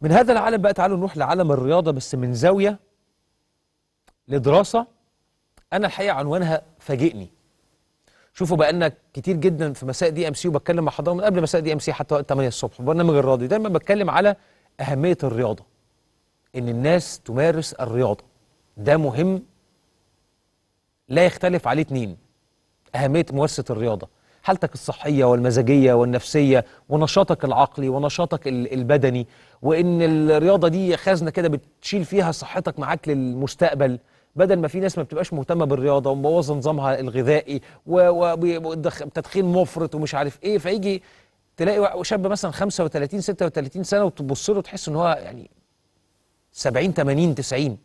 من هذا العالم بقى تعالوا نروح لعالم الرياضة بس من زاوية لدراسة أنا الحقيقة عنوانها فاجئني شوفوا بقى لنا كتير جدا في مساء دي ام سي وبتكلم مع حضرتك من قبل مساء دي ام سي حتى وقت 8 الصبح برنامج الرياضي دايما بتكلم على اهميه الرياضه ان الناس تمارس الرياضه ده مهم لا يختلف عليه اتنين اهميه ممارسه الرياضه حالتك الصحيه والمزاجيه والنفسيه ونشاطك العقلي ونشاطك البدني وان الرياضه دي خزنه كده بتشيل فيها صحتك معاك للمستقبل بدل ما في ناس ما بتبقاش مهتمه بالرياضه ومبوظه نظامها الغذائي وتدخين مفرط ومش عارف ايه فيجي تلاقي شاب مثلا 35 36 سنه وتبص له تحس ان هو يعني 70 80 90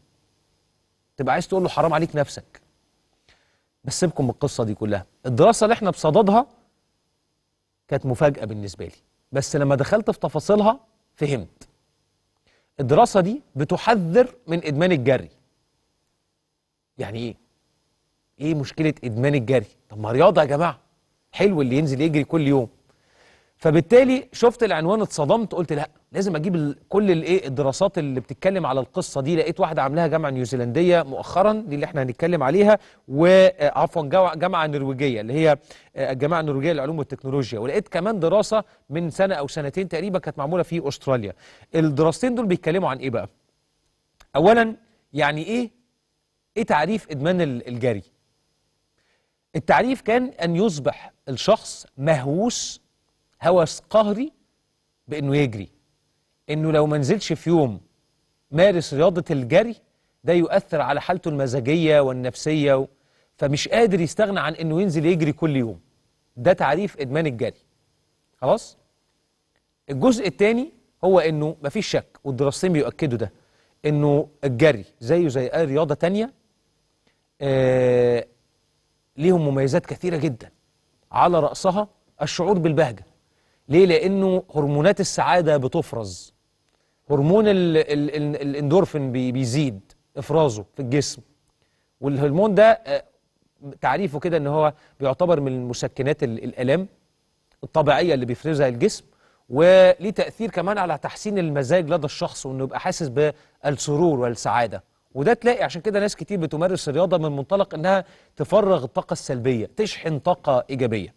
تبقى عايز تقول له حرام عليك نفسك بس سيبكم من القصه دي كلها الدراسه اللي احنا بصددها كانت مفاجاه بالنسبه لي بس لما دخلت في تفاصيلها فهمت الدراسه دي بتحذر من ادمان الجري يعني ايه ايه مشكله ادمان الجري طب ما رياضه يا جماعه حلو اللي ينزل يجري كل يوم فبالتالي شفت العنوان اتصدمت قلت لا لازم اجيب كل الايه الدراسات اللي بتتكلم على القصه دي لقيت واحده عاملاها جامعه نيوزيلنديه مؤخرا دي اللي احنا هنتكلم عليها وعفوا آه، جامعه نرويجيه اللي هي آه، الجامعه النرويجيه للعلوم والتكنولوجيا ولقيت كمان دراسه من سنه او سنتين تقريبا كانت معموله في استراليا الدراستين دول بيتكلموا عن ايه بقى اولا يعني ايه ايه تعريف ادمان الجري التعريف كان ان يصبح الشخص مهووس هوس قهري بانه يجري انه لو ما نزلش في يوم مارس رياضه الجري ده يؤثر على حالته المزاجيه والنفسيه و... فمش قادر يستغنى عن انه ينزل يجري كل يوم ده تعريف ادمان الجري خلاص الجزء الثاني هو انه مفيش شك والدراستين بيؤكدوا ده انه الجري زيه زي اي رياضه تانية آه ليهم مميزات كثيره جدا على راسها الشعور بالبهجه ليه لانه هرمونات السعاده بتفرز هرمون ال ال ال الاندورفين بيزيد افرازه في الجسم والهرمون ده آه، تعريفه كده ان هو بيعتبر من مسكنات الالام الطبيعيه اللي بيفرزها الجسم وليه تاثير كمان على تحسين المزاج لدى الشخص وانه يبقى حاسس بالسرور والسعاده وده تلاقي عشان كده ناس كتير بتمارس الرياضه من منطلق انها تفرغ الطاقه السلبيه تشحن طاقه ايجابيه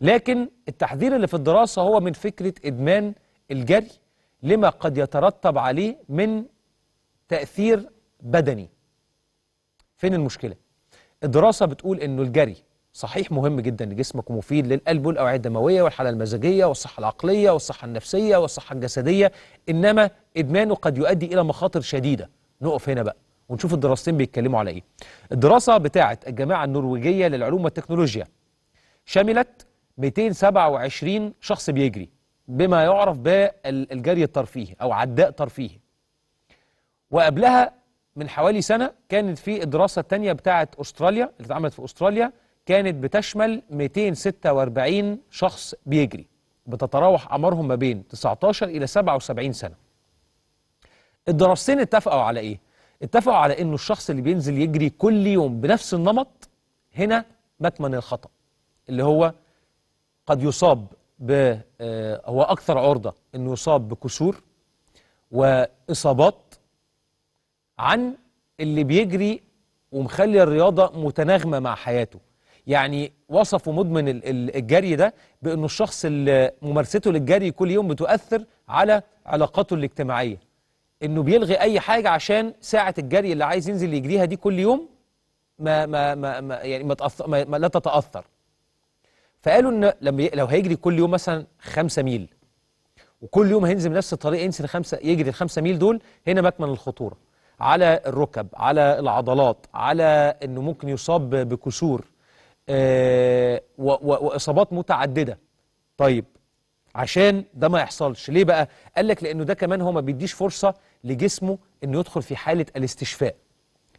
لكن التحذير اللي في الدراسه هو من فكره ادمان الجري لما قد يترتب عليه من تأثير بدني فين المشكلة؟ الدراسة بتقول أنه الجري صحيح مهم جدا لجسمك ومفيد للقلب والأوعية الدموية والحالة المزاجية والصحة العقلية والصحة النفسية والصحة الجسدية إنما إدمانه قد يؤدي إلى مخاطر شديدة نقف هنا بقى ونشوف الدراستين بيتكلموا على إيه الدراسة بتاعة الجامعة النرويجية للعلوم والتكنولوجيا شملت 227 شخص بيجري بما يعرف بالجري الترفيهي أو عداء ترفيهي وقبلها من حوالي سنة كانت في الدراسة الثانية بتاعة أستراليا اللي اتعملت في أستراليا كانت بتشمل 246 شخص بيجري بتتراوح أعمارهم ما بين 19 إلى 77 سنة الدراستين اتفقوا على إيه؟ اتفقوا على إنه الشخص اللي بينزل يجري كل يوم بنفس النمط هنا مكمن الخطأ اللي هو قد يصاب ب آه، هو اكثر عرضه انه يصاب بكسور واصابات عن اللي بيجري ومخلي الرياضه متناغمه مع حياته يعني وصفوا مدمن الجري ده بانه الشخص اللي ممارسته للجري كل يوم بتؤثر على علاقاته الاجتماعيه انه بيلغي اي حاجه عشان ساعه الجري اللي عايز ينزل يجريها دي كل يوم ما ما ما, ما يعني ما, تأثر ما لا تتاثر فقالوا ان لما لو هيجري كل يوم مثلا 5 ميل وكل يوم هينزل نفس الطريق ينزل خمسة يجري ال 5 ميل دول هنا مكمن الخطوره على الركب على العضلات على انه ممكن يصاب بكسور آه واصابات متعدده طيب عشان ده ما يحصلش ليه بقى قال لك لانه ده كمان هو ما بيديش فرصه لجسمه انه يدخل في حاله الاستشفاء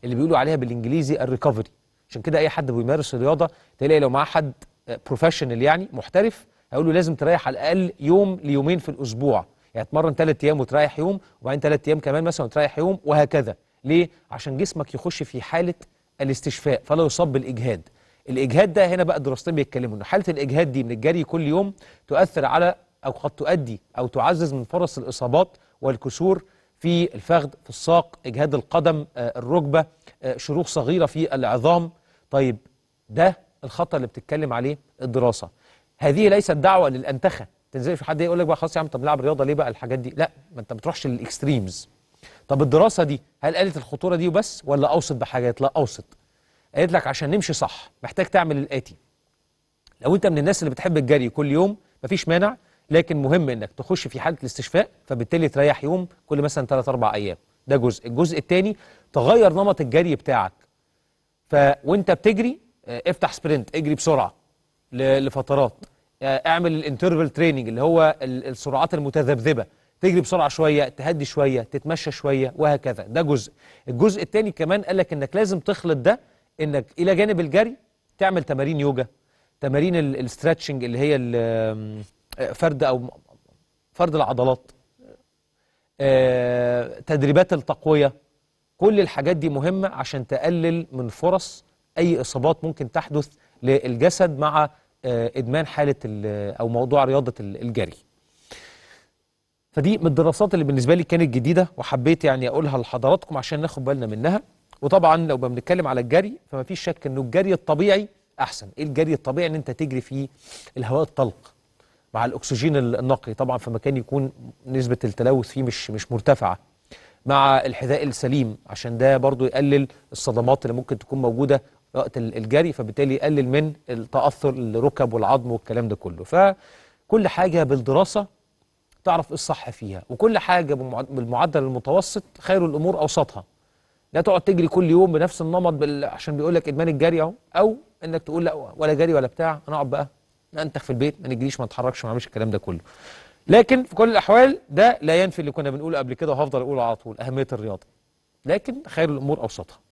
اللي بيقولوا عليها بالانجليزي الريكفري عشان كده اي حد بيمارس الرياضه تلاقي لو معاه حد بروفيشنال يعني محترف هيقول له لازم تريح على الاقل يوم ليومين في الاسبوع يعني تمرن ثلاث ايام وتريح يوم وبعدين ثلاث ايام كمان مثلا وتريح يوم وهكذا ليه عشان جسمك يخش في حاله الاستشفاء فلا يصاب بالاجهاد الاجهاد ده هنا بقى دراستين بيتكلموا انه حاله الاجهاد دي من الجري كل يوم تؤثر على او قد تؤدي او تعزز من فرص الاصابات والكسور في الفخذ في الساق اجهاد القدم آه، الركبه آه، شروخ صغيره في العظام طيب ده الخطر اللي بتتكلم عليه الدراسه هذه ليست دعوه للانتخه تنزلش حد يقول لك بقى خلاص يا عم طب نلعب رياضه ليه بقى الحاجات دي لا ما انت ما بتروحش للاكستريمز طب الدراسه دي هل قالت الخطوره دي وبس ولا اوسط بحاجات لا اوسط قالت لك عشان نمشي صح محتاج تعمل الاتي لو انت من الناس اللي بتحب الجري كل يوم مفيش مانع لكن مهم انك تخش في حاله الاستشفاء فبالتالي تريح يوم كل مثلا 3 4 ايام ده جزء الجزء الثاني تغير نمط الجري بتاعك ف وانت بتجري آه، افتح سبرنت اجري بسرعه لفترات آه، اعمل الانترفال تريننج اللي هو السرعات المتذبذبه تجري بسرعه شويه تهدي شويه تتمشى شويه وهكذا ده جزء الجزء الثاني كمان قال لك انك لازم تخلط ده انك الى جانب الجري تعمل تمارين يوجا تمارين الاسترتشنج اللي هي آه، فرد او فرد العضلات تدريبات التقويه كل الحاجات دي مهمه عشان تقلل من فرص أي إصابات ممكن تحدث للجسد مع آه، إدمان حالة أو موضوع رياضة الجري فدي من الدراسات اللي بالنسبة لي كانت جديدة وحبيت يعني أقولها لحضراتكم عشان ناخد بالنا منها وطبعا لو بنتكلم على الجري فما فيش شك انه الجري الطبيعي احسن ايه الجري الطبيعي ان انت تجري في الهواء الطلق مع الاكسجين النقي طبعا في مكان يكون نسبه التلوث فيه مش مش مرتفعه مع الحذاء السليم عشان ده برضو يقلل الصدمات اللي ممكن تكون موجوده وقت الجري فبالتالي يقلل من التاثر الركب والعظم والكلام ده كله فكل حاجة بالدراسة تعرف ايه الصح فيها وكل حاجة بالمعدل المتوسط خير الأمور أوسطها لا تقعد تجري كل يوم بنفس النمط بال... عشان بيقول لك ادمان الجري اهو او انك تقول لا ولا جري ولا بتاع انا اقعد بقى انتخ في البيت ما نجريش ما نتحركش ما نعملش الكلام ده كله لكن في كل الاحوال ده لا ينفي اللي كنا بنقوله قبل كده وهفضل اقوله على طول اهميه الرياضه لكن خير الامور اوسطها